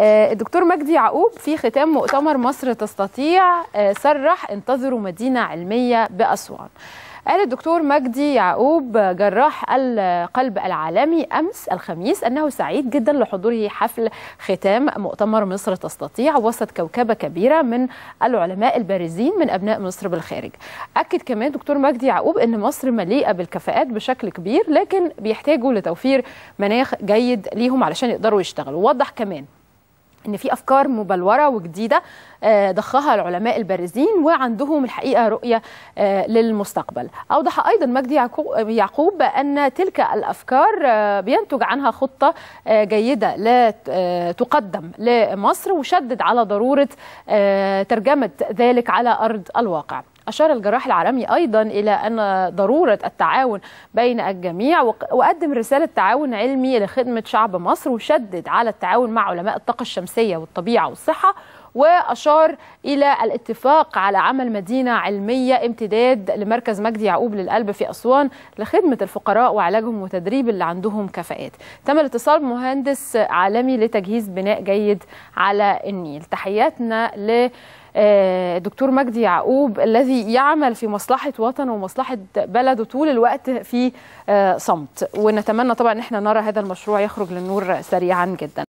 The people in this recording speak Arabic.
آه، الدكتور مجدي يعقوب في ختام مؤتمر مصر تستطيع آه، صرح انتظروا مدينة علمية بأسوان قال الدكتور مجدي يعقوب آه، جراح القلب العالمي امس الخميس انه سعيد جدا لحضوره حفل ختام مؤتمر مصر تستطيع وسط كوكبه كبيره من العلماء البارزين من ابناء مصر بالخارج. اكد كمان دكتور مجدي يعقوب ان مصر مليئه بالكفاءات بشكل كبير لكن بيحتاجوا لتوفير مناخ جيد ليهم علشان يقدروا يشتغلوا. ووضح كمان ان في افكار مبلوره وجديده آه، ضخها العلماء البارزين وعندهم الحقيقه رؤيه آه، للمستقبل اوضح ايضا مجدي يعقوب ان تلك الافكار آه، بينتج عنها خطه جيده لا تقدم لمصر وشدد على ضروره ترجمه ذلك على ارض الواقع أشار الجراح العالمي أيضا إلى أن ضرورة التعاون بين الجميع وقدم رسالة تعاون علمي لخدمة شعب مصر وشدد على التعاون مع علماء الطاقة الشمسية والطبيعة والصحة وأشار إلى الاتفاق على عمل مدينة علمية امتداد لمركز مجدي يعقوب للقلب في أسوان لخدمة الفقراء وعلاجهم وتدريب اللي عندهم كفاءات تم الاتصال بمهندس عالمي لتجهيز بناء جيد على النيل تحياتنا ل آه، دكتور مجدي يعقوب الذي يعمل في مصلحة وطنه ومصلحة بلده طول الوقت في آه، صمت ونتمنى طبعا ان احنا نرى هذا المشروع يخرج للنور سريعا جدا